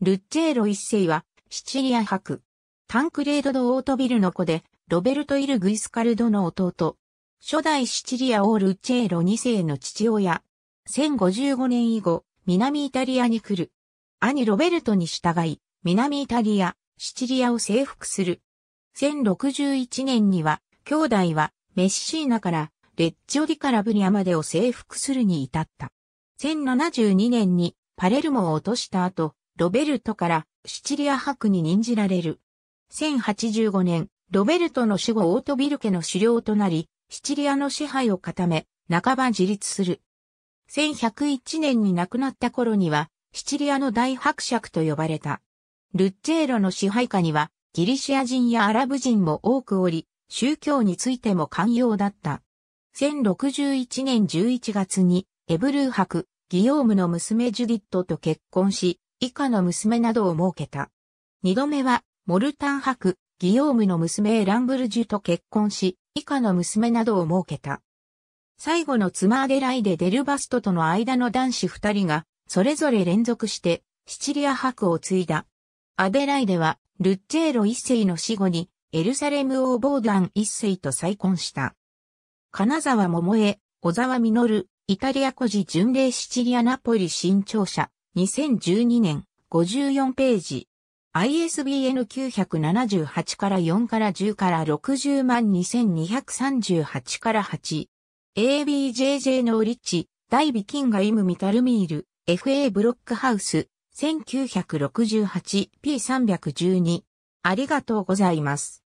ルッチェーロ一世は、シチリア博。タンクレード・ド・オートビルの子で、ロベルト・イル・グイスカルドの弟。初代シチリア王ルッチェーロ二世の父親。1055年以後、南イタリアに来る。兄ロベルトに従い、南イタリア、シチリアを征服する。1061年には、兄弟は、メッシーナから、レッジオディカラブリアまでを征服するに至った。1072年に、パレルモを落とした後、ロベルトからシチリア博に任じられる。1085年、ロベルトの死後オートビル家の狩猟となり、シチリアの支配を固め、半ば自立する。1101年に亡くなった頃には、シチリアの大伯爵と呼ばれた。ルッチェーロの支配下には、ギリシア人やアラブ人も多くおり、宗教についても寛容だった。1061年11月に、エブルー伯、ギヨームの娘ジュディットと結婚し、以下の娘などを設けた。二度目は、モルタン博、ギヨームの娘エランブルジュと結婚し、以下の娘などを設けた。最後の妻アデライデ・デルバストとの間の男子二人が、それぞれ連続して、シチリア博を継いだ。アデライデは、ルッチェーロ一世の死後に、エルサレム王ボーダン一世と再婚した。金沢桃江、小沢実、イタリア孤児巡礼シチリアナポリ新庁舎、2012年54ページ。ISBN 978から4から10から60万2238から8。ABJJ のリッチ、ビ美金がイム・ミタルミール、FA ブロックハウス、1968P312。ありがとうございます。